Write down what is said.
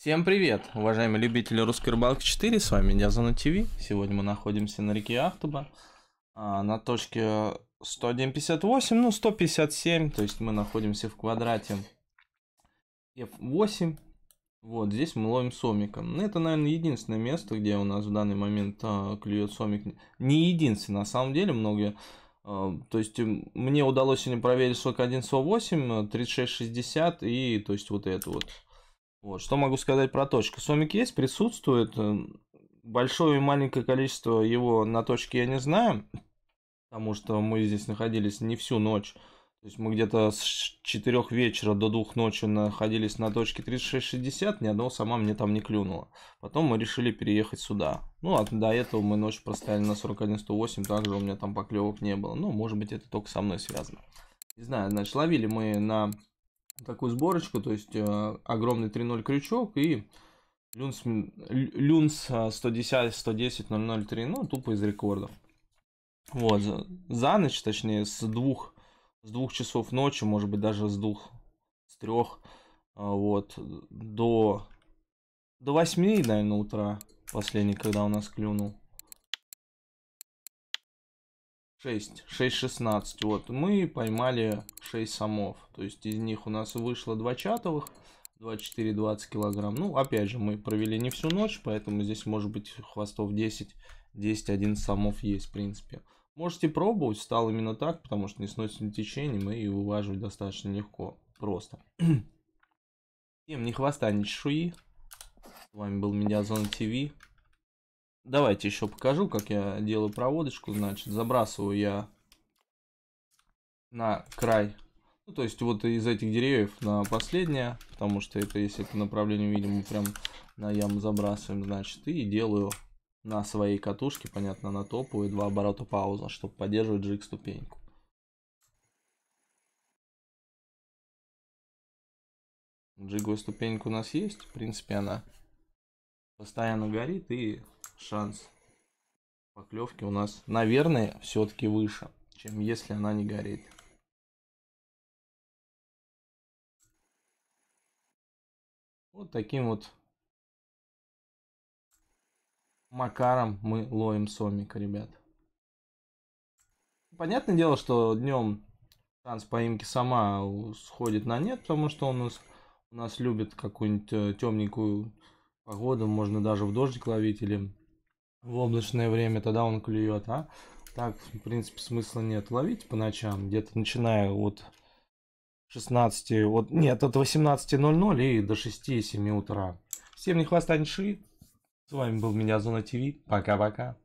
Всем привет, уважаемые любители русской рыбалки 4, с вами Дязана ТВ. Сегодня мы находимся на реке Ахтуба, на точке 101.58, ну 157, то есть мы находимся в квадрате F8. Вот, здесь мы ловим сомика. Ну Это, наверное, единственное место, где у нас в данный момент а, клюет сомик. Не единственное, на самом деле, многие а, то есть мне удалось сегодня проверить сок 1.108, 36.60 и то есть вот это вот. Вот, что могу сказать про точку. Сомик есть, присутствует. Эм, большое и маленькое количество его на точке я не знаю, потому что мы здесь находились не всю ночь. То есть мы где-то с 4 вечера до 2 ночи находились на точке 3660, ни одного сама мне там не клюнуло. Потом мы решили переехать сюда. Ну, а до этого мы ночь простояли на 4108, также у меня там поклевок не было. Ну, может быть, это только со мной связано. Не знаю, значит, ловили мы на такую сборочку, то есть э, огромный 3.0 крючок и люнс, люнс 110 110 003, ну, тупо из рекордов. Вот, за, за ночь, точнее, с двух, с двух часов ночи, может быть, даже с двух, с трех, э, вот, до, до восьми наверное, утра последний, когда у нас клюнул. 6, 6, 16. Вот, мы поймали 6 самов. То есть из них у нас вышло 2 чатовых, 24-20 килограмм. Ну, опять же, мы провели не всю ночь, поэтому здесь может быть хвостов 10, 10-11 самов есть, в принципе. Можете пробовать, стал именно так, потому что не сносим течением и вываживать достаточно легко, просто. Всем не хвоста, не чешуи. С вами был Медиазона ТВ. Давайте еще покажу, как я делаю проводочку. Значит, забрасываю я на край. Ну, то есть вот из этих деревьев на последнее, потому что это, если по направлению, видимо, прям на яму забрасываем, значит, и делаю на своей катушке, понятно, на топу и два оборота пауза, чтобы поддерживать джиг ступеньку. Джиговая ступенька у нас есть, в принципе, она постоянно горит и шанс поклевки у нас, наверное, все-таки выше, чем если она не горит. Вот таким вот макаром мы ловим сомика, ребят. Понятное дело, что днем шанс поимки сама сходит на нет, потому что он у нас, у нас любит какую-нибудь э, темненькую погоду, можно даже в дождик ловить или в облачное время, тогда он клюет, а? Так, в принципе, смысла нет ловить по ночам, где-то начиная от 16, вот, нет, от 18.00 и до 6-7 утра. Всем не хвоста, С вами был меня Зона ТВ. Пока-пока.